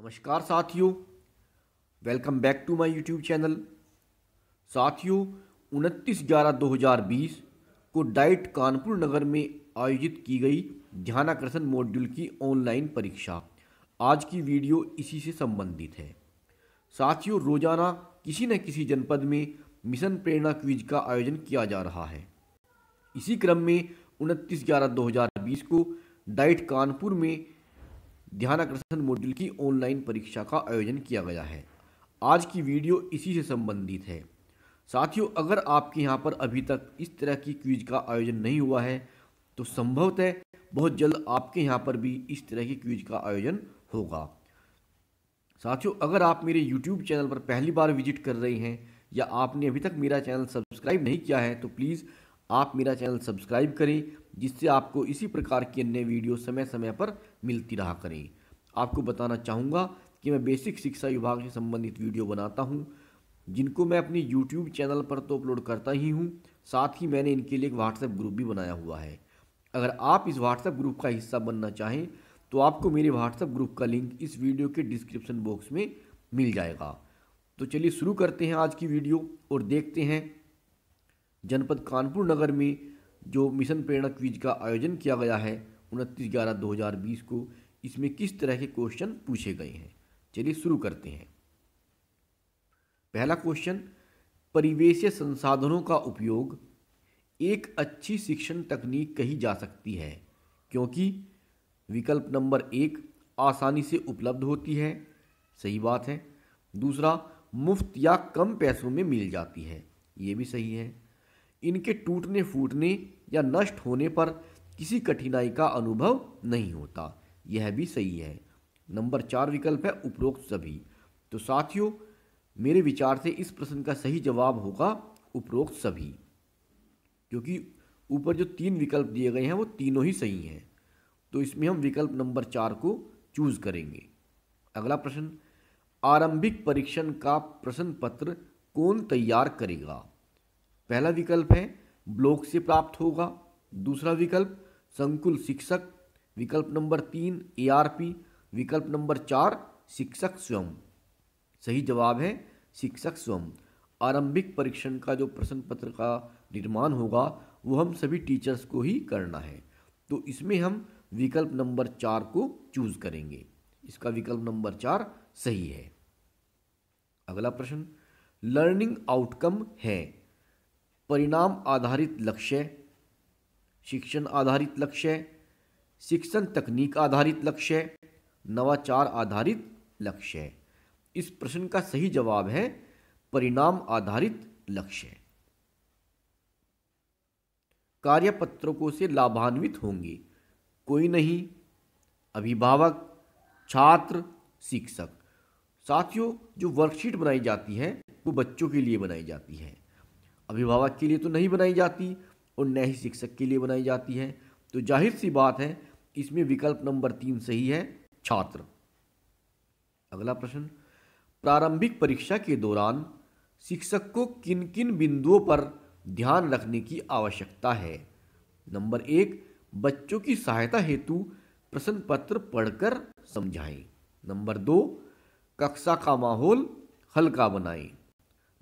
नमस्कार साथियों welcome back to my YouTube channel साथियों उनतीस ग्यारह दो हज़ार बीस को डाइट कानपुर नगर में आयोजित की गई ध्यानाकर्षण मॉड्यूल की ऑनलाइन परीक्षा आज की वीडियो इसी से संबंधित है साथियों रोज़ाना किसी न किसी जनपद में मिशन प्रेरणा क्विज का आयोजन किया जा रहा है इसी क्रम में उनतीस ग्यारह दो हज़ार बीस को डाइट कानपुर में ध्यानाकर्षण मॉड्यूल की ऑनलाइन परीक्षा का आयोजन किया गया है आज की वीडियो इसी से संबंधित है साथियों अगर आपके यहाँ पर अभी तक इस तरह की क्विज का आयोजन नहीं हुआ है तो संभवतः बहुत जल्द आपके यहाँ पर भी इस तरह की क्विज का आयोजन होगा साथियों अगर आप मेरे YouTube चैनल पर पहली बार विजिट कर रहे हैं या आपने अभी तक मेरा चैनल सब्सक्राइब नहीं किया है तो प्लीज़ आप मेरा चैनल सब्सक्राइब करें जिससे आपको इसी प्रकार की अन्य वीडियो समय समय पर मिलती रहा करें आपको बताना चाहूँगा कि मैं बेसिक शिक्षा विभाग से संबंधित वीडियो बनाता हूँ जिनको मैं अपनी यूट्यूब चैनल पर तो अपलोड करता ही हूँ साथ ही मैंने इनके लिए एक व्हाट्सएप ग्रुप भी बनाया हुआ है अगर आप इस व्हाट्सएप ग्रुप का हिस्सा बनना चाहें तो आपको मेरे व्हाट्सएप ग्रुप का लिंक इस वीडियो के डिस्क्रिप्शन बॉक्स में मिल जाएगा तो चलिए शुरू करते हैं आज की वीडियो और देखते हैं जनपद कानपुर नगर में जो मिशन प्रेरणा क्विज का आयोजन किया गया है उनतीस ग्यारह दो हज़ार बीस को इसमें किस तरह के क्वेश्चन पूछे गए हैं चलिए शुरू करते हैं पहला क्वेश्चन परिवेशीय संसाधनों का उपयोग एक अच्छी शिक्षण तकनीक कही जा सकती है क्योंकि विकल्प नंबर एक आसानी से उपलब्ध होती है सही बात है दूसरा मुफ्त या कम पैसों में मिल जाती है ये भी सही है इनके टूटने फूटने या नष्ट होने पर किसी कठिनाई का अनुभव नहीं होता यह भी सही है नंबर चार विकल्प है उपरोक्त सभी तो साथियों मेरे विचार से इस प्रश्न का सही जवाब होगा उपरोक्त सभी क्योंकि ऊपर जो तीन विकल्प दिए गए हैं वो तीनों ही सही हैं तो इसमें हम विकल्प नंबर चार को चूज करेंगे अगला प्रश्न आरंभिक परीक्षण का प्रश्न पत्र कौन तैयार करेगा पहला विकल्प है ब्लॉक से प्राप्त होगा दूसरा विकल्प संकुल शिक्षक विकल्प नंबर तीन ए विकल्प नंबर चार शिक्षक स्वयं सही जवाब है शिक्षक स्वयं आरंभिक परीक्षण का जो प्रश्न पत्र का निर्माण होगा वो हम सभी टीचर्स को ही करना है तो इसमें हम विकल्प नंबर चार को चूज करेंगे इसका विकल्प नंबर चार सही है अगला प्रश्न लर्निंग आउटकम है परिणाम आधारित लक्ष्य शिक्षण आधारित लक्ष्य शिक्षण तकनीक आधारित लक्ष्य नवाचार आधारित लक्ष्य इस प्रश्न का सही जवाब है परिणाम आधारित लक्ष्य कार्यपत्रकों से लाभान्वित होंगे कोई नहीं अभिभावक छात्र शिक्षक साथियों जो वर्कशीट बनाई जाती है वो बच्चों के लिए बनाई जाती है अभिभावक के लिए तो नहीं बनाई जाती और न ही शिक्षक के लिए बनाई जाती है तो जाहिर सी बात है इसमें विकल्प नंबर तीन सही है छात्र अगला प्रश्न प्रारंभिक परीक्षा के दौरान शिक्षक को किन किन बिंदुओं पर ध्यान रखने की आवश्यकता है नंबर एक बच्चों की सहायता हेतु प्रश्न पत्र पढ़कर समझाएं नंबर दो कक्षा का माहौल हल्का बनाएं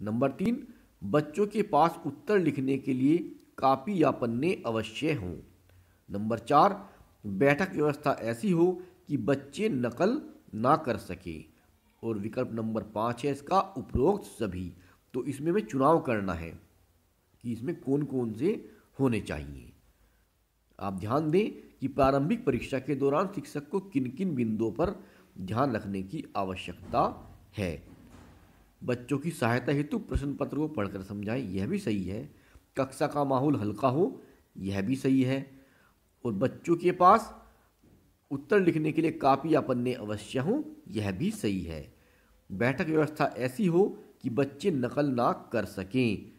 नंबर तीन बच्चों के पास उत्तर लिखने के लिए कापी या पन्ने अवश्य हों नंबर चार बैठक व्यवस्था ऐसी हो कि बच्चे नकल ना कर सकें और विकल्प नंबर पाँच है इसका उपरोक्त सभी तो इसमें हमें चुनाव करना है कि इसमें कौन कौन से होने चाहिए आप ध्यान दें कि प्रारंभिक परीक्षा के दौरान शिक्षक को किन किन बिंदुओं पर ध्यान रखने की आवश्यकता है बच्चों की सहायता हेतु प्रश्न पत्र को पढ़कर समझाएं यह भी सही है कक्षा का माहौल हल्का हो यह भी सही है और बच्चों के पास उत्तर लिखने के लिए कापी या पन्ने अवश्य हों यह भी सही है बैठक व्यवस्था ऐसी हो कि बच्चे नकल ना कर सकें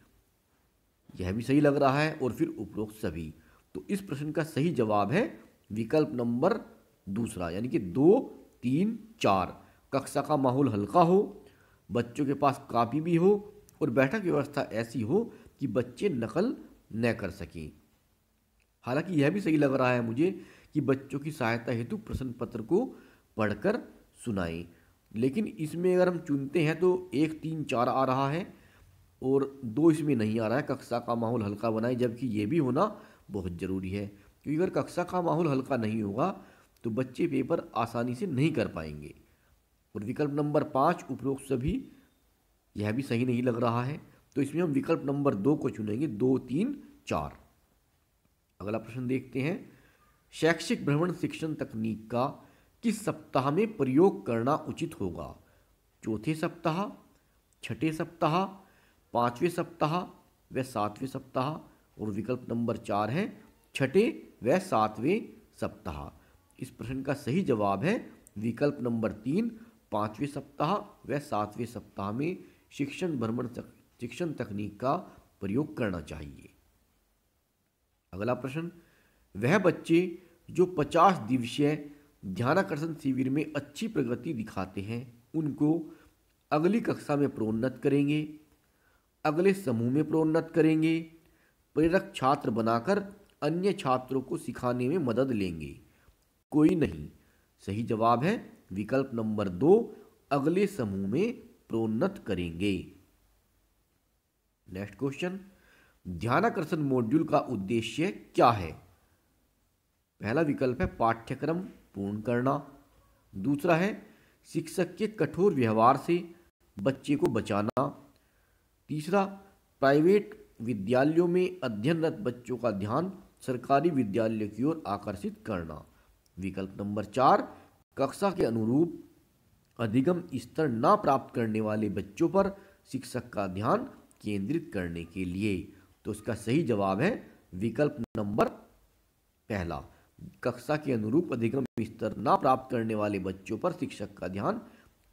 यह भी सही लग रहा है और फिर उपरोक्त सभी तो इस प्रश्न का सही जवाब है विकल्प नंबर दूसरा यानी कि दो तीन चार कक्षा का माहौल हल्का हो बच्चों के पास कापी भी हो और बैठक व्यवस्था ऐसी हो कि बच्चे नकल न कर सकें हालांकि यह भी सही लग रहा है मुझे कि बच्चों की सहायता हेतु प्रश्न पत्र को पढ़कर सुनाएं लेकिन इसमें अगर हम चुनते हैं तो एक तीन चार आ रहा है और दो इसमें नहीं आ रहा है कक्षा का माहौल हल्का बनाए जबकि ये भी होना बहुत ज़रूरी है क्योंकि अगर कक्षा का माहौल हल्का नहीं होगा तो बच्चे पेपर आसानी से नहीं कर पाएंगे और विकल्प नंबर पाँच उपरोक्त सभी यह भी सही नहीं लग रहा है तो इसमें हम विकल्प नंबर दो को चुनेंगे दो तीन चार अगला प्रश्न देखते हैं शैक्षिक भ्रमण शिक्षण तकनीक का किस सप्ताह में प्रयोग करना उचित होगा चौथे सप्ताह छठे सप्ताह पाँचवें सप्ताह व सातवें सप्ताह और विकल्प नंबर चार है छठे व सातवें सप्ताह इस प्रश्न का सही जवाब है विकल्प नंबर तीन पाँचवें सप्ताह व सातवें सप्ताह में शिक्षण भ्रमण तक शिक्षण तकनीक का प्रयोग करना चाहिए अगला प्रश्न वह बच्चे जो 50 दिवसीय ध्यानाकर्षण शिविर में अच्छी प्रगति दिखाते हैं उनको अगली कक्षा में प्रोन्नत करेंगे अगले समूह में प्रोन्नत करेंगे प्रेरक छात्र बनाकर अन्य छात्रों को सिखाने में मदद लेंगे कोई नहीं सही जवाब है विकल्प नंबर दो अगले समूह में प्रोन्नत करेंगे नेक्स्ट क्वेश्चन ध्यानाकर्षण मॉड्यूल का उद्देश्य क्या है पहला विकल्प है पाठ्यक्रम पूर्ण करना दूसरा है शिक्षक के कठोर व्यवहार से बच्चे को बचाना तीसरा प्राइवेट विद्यालयों में अध्ययनरत बच्चों का ध्यान सरकारी विद्यालय की ओर आकर्षित करना विकल्प नंबर चार कक्षा के अनुरूप अधिगम स्तर ना प्राप्त करने वाले बच्चों पर शिक्षक का ध्यान केंद्रित करने के लिए तो इसका सही जवाब है विकल्प नंबर पहला कक्षा के अनुरूप अधिगम स्तर ना प्राप्त करने वाले बच्चों पर शिक्षक का ध्यान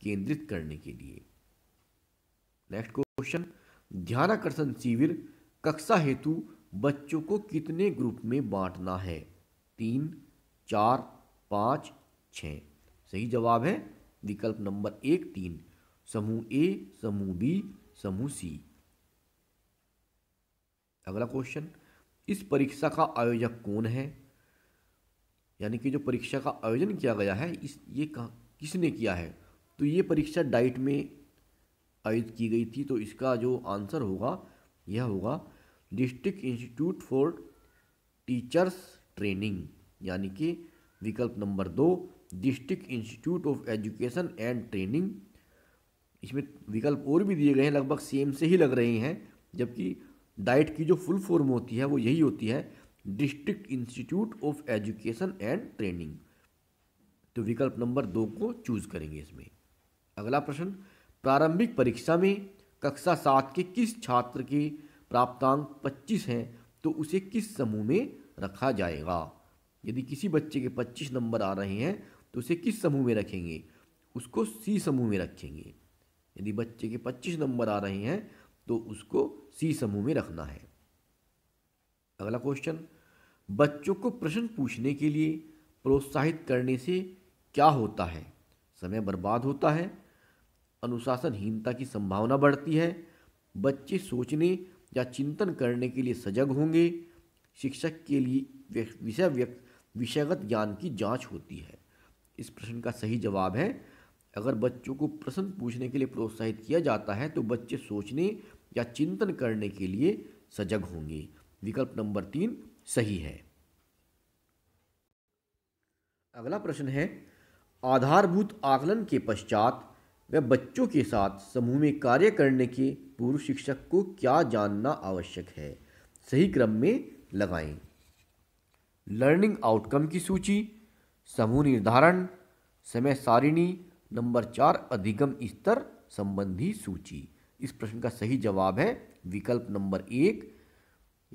केंद्रित करने के लिए नेक्स्ट क्वेश्चन ध्यानाकर्षण शिविर कक्षा हेतु बच्चों को कितने ग्रुप में बांटना है तीन चार पाँच छः सही जवाब है विकल्प नंबर एक तीन समूह ए समूह बी समूह सी अगला क्वेश्चन इस परीक्षा का आयोजक कौन है यानी कि जो परीक्षा का आयोजन किया गया है इस ये कहा किसने किया है तो ये परीक्षा डाइट में आयोजित की गई थी तो इसका जो आंसर होगा यह होगा district institute for teachers training यानी कि विकल्प नंबर दो district institute of education and training इसमें विकल्प और भी दिए गए हैं लगभग सेम से ही लग रहे हैं जबकि डाइट की जो फुल फॉर्म होती है वो यही होती है district institute of education and training तो विकल्प नंबर दो को चूज करेंगे इसमें अगला प्रश्न प्रारंभिक परीक्षा में कक्षा सात के किस छात्र के प्राप्तांक पच्चीस हैं तो उसे किस समूह में रखा जाएगा यदि किसी बच्चे के पच्चीस नंबर आ रहे हैं तो उसे किस समूह में रखेंगे उसको सी समूह में रखेंगे यदि बच्चे के पच्चीस नंबर आ रहे हैं तो उसको सी समूह में रखना है अगला क्वेश्चन बच्चों को प्रश्न पूछने के लिए प्रोत्साहित करने से क्या होता है समय बर्बाद होता है अनुशासनहीनता की संभावना बढ़ती है बच्चे सोचने या चिंतन करने के लिए सजग होंगे शिक्षक के लिए विषय व्यक्त विषयगत ज्ञान की जांच होती है इस प्रश्न का सही जवाब है अगर बच्चों को प्रश्न पूछने के लिए प्रोत्साहित किया जाता है तो बच्चे सोचने या चिंतन करने के लिए सजग होंगे विकल्प नंबर तीन सही है अगला प्रश्न है आधारभूत आकलन के पश्चात वह बच्चों के साथ समूह में कार्य करने के पूर्व शिक्षक को क्या जानना आवश्यक है सही क्रम में लगाएं लर्निंग आउटकम की सूची समूह निर्धारण समय सारिणी नंबर चार अधिगम स्तर संबंधी सूची इस प्रश्न का सही जवाब है विकल्प नंबर एक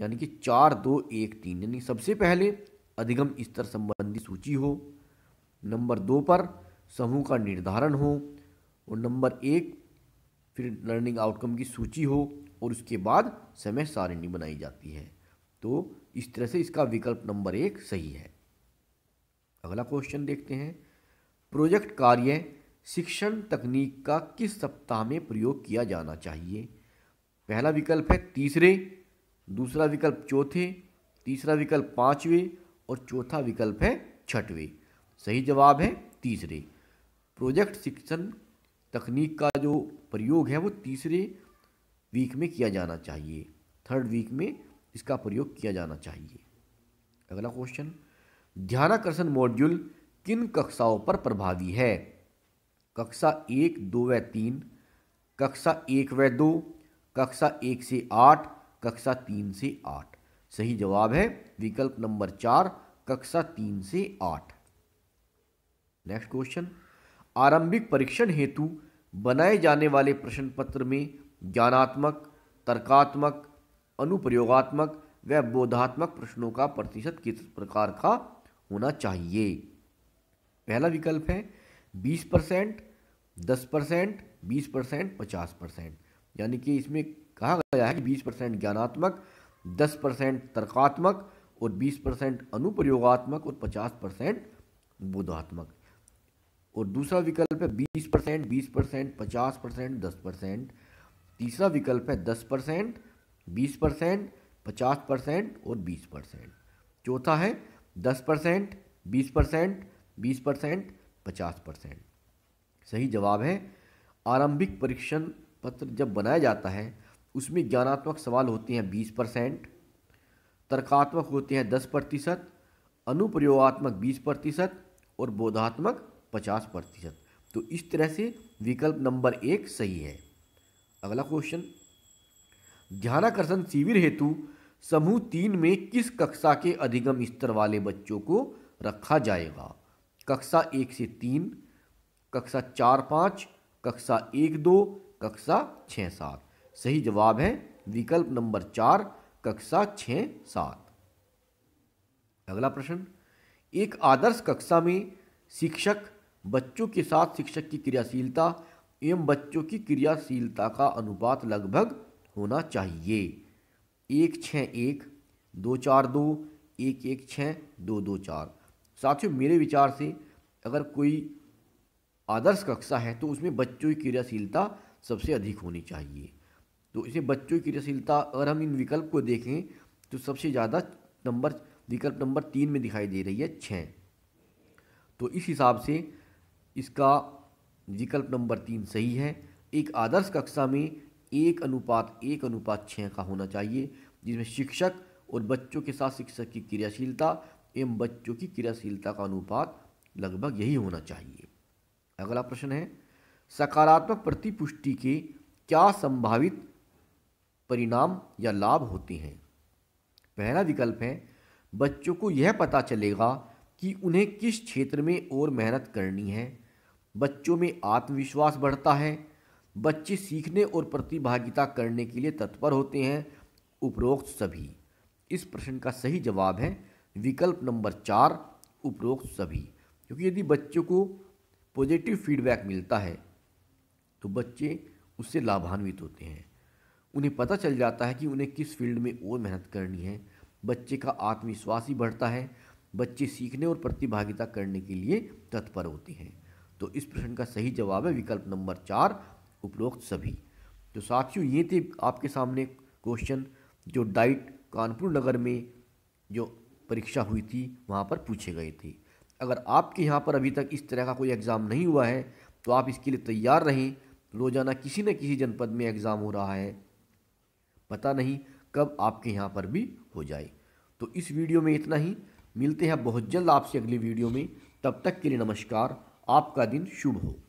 यानी कि चार दो एक तीन यानी सबसे पहले अधिगम स्तर संबंधी सूची हो नंबर दो पर समूह का निर्धारण हो और नंबर एक फिर लर्निंग आउटकम की सूची हो और उसके बाद समय सारिणी बनाई जाती है तो इस तरह से इसका विकल्प नंबर एक सही है अगला क्वेश्चन देखते हैं प्रोजेक्ट कार्य शिक्षण तकनीक का किस सप्ताह में प्रयोग किया जाना चाहिए पहला विकल्प है तीसरे दूसरा विकल्प चौथे तीसरा विकल्प पाँचवें और चौथा विकल्प है छठवें सही जवाब है तीसरे प्रोजेक्ट शिक्षण तकनीक का जो प्रयोग है वो तीसरे वीक में किया जाना चाहिए थर्ड वीक में इसका प्रयोग किया जाना चाहिए अगला क्वेश्चन ध्यानाकर्षण मॉड्यूल किन कक्षाओं पर प्रभावी है कक्षा एक दो व तीन कक्षा एक व दो कक्षा एक से आठ कक्षा तीन से आठ सही जवाब है विकल्प नंबर चार कक्षा तीन से आठ नेक्स्ट क्वेश्चन आरंभिक परीक्षण हेतु बनाए जाने वाले प्रश्न पत्र में ज्ञानात्मक तर्कात्मक अनुप्रयोगात्मक व बोधात्मक प्रश्नों का प्रतिशत किस प्रकार का होना चाहिए पहला विकल्प है बीस परसेंट दस परसेंट बीस परसेंट पचास परसेंट यानी कि इसमें कहा गया है कि बीस परसेंट ज्ञानात्मक दस परसेंट तर्कात्मक और बीस परसेंट अनुप्रयोगात्मक और पचास परसेंट बोधात्मक और दूसरा विकल्प है बीस परसेंट बीस परसेंट पचास परसेंट दस परसेंट तीसरा विकल्प है दस परसेंट बीस परसेंट पचास परसेंट और बीस परसेंट चौथा है दस परसेंट बीस परसेंट बीस परसेंट पचास परसेंट सही जवाब है आरंभिक परीक्षण पत्र जब बनाया जाता है उसमें ज्ञानात्मक सवाल होते हैं बीस परसेंट तर्कात्मक होते हैं दस प्रतिशत अनुप्रयोगात्मक बीस प्रतिशत और बोधात्मक पचास प्रतिशत तो इस तरह से विकल्प नंबर एक सही है अगला क्वेश्चन ध्यानाकर्षण शिविर हेतु समूह तीन में किस कक्षा के अधिगम स्तर वाले बच्चों को रखा जाएगा कक्षा एक से तीन कक्षा चार पाँच कक्षा एक दो कक्षा छः सात सही जवाब है विकल्प नंबर चार कक्षा छः सात अगला प्रश्न एक आदर्श कक्षा में शिक्षक बच्चों के साथ शिक्षक की क्रियाशीलता एवं बच्चों की क्रियाशीलता का अनुपात लगभग होना चाहिए एक छः एक दो चार दो एक एक छः दो दो चार साथियों मेरे विचार से अगर कोई आदर्श कक्षा है तो उसमें बच्चों की क्रियाशीलता सबसे अधिक होनी चाहिए तो इसे बच्चों की क्रियाशीलता अगर हम इन विकल्प को देखें तो सबसे ज़्यादा नंबर विकल्प नंबर तीन में दिखाई दे रही है छः तो इस हिसाब से इसका विकल्प नंबर तीन सही है एक आदर्श कक्षा में एक अनुपात एक अनुपात छः का होना चाहिए जिसमें शिक्षक और बच्चों के साथ शिक्षक की क्रियाशीलता एवं बच्चों की क्रियाशीलता का अनुपात लगभग यही होना चाहिए अगला प्रश्न है सकारात्मक प्रतिपुष्टि के क्या संभावित परिणाम या लाभ होते हैं पहला विकल्प है बच्चों को यह पता चलेगा कि उन्हें किस क्षेत्र में और मेहनत करनी है बच्चों में आत्मविश्वास बढ़ता है बच्चे सीखने और प्रतिभागिता करने के लिए तत्पर होते हैं उपरोक्त सभी इस प्रश्न का सही जवाब है विकल्प नंबर चार उपरोक्त सभी क्योंकि यदि बच्चों को पॉजिटिव फीडबैक मिलता है तो बच्चे उससे लाभान्वित होते हैं उन्हें पता चल जाता है कि उन्हें किस फील्ड में और मेहनत करनी है बच्चे का आत्मविश्वास ही बढ़ता है बच्चे सीखने और प्रतिभागिता करने के लिए तत्पर होते हैं तो इस प्रश्न का सही जवाब है विकल्प नंबर चार उपरोक्त सभी तो साथियों ये थे आपके सामने क्वेश्चन जो डाइट कानपुर नगर में जो परीक्षा हुई थी वहाँ पर पूछे गए थे अगर आपके यहाँ पर अभी तक इस तरह का कोई एग्ज़ाम नहीं हुआ है तो आप इसके लिए तैयार रहें रोज़ाना किसी न किसी जनपद में एग्ज़ाम हो रहा है पता नहीं कब आपके यहाँ पर भी हो जाए तो इस वीडियो में इतना ही मिलते हैं बहुत जल्द आपसे अगली वीडियो में तब तक के लिए नमस्कार आपका दिन शुभ हो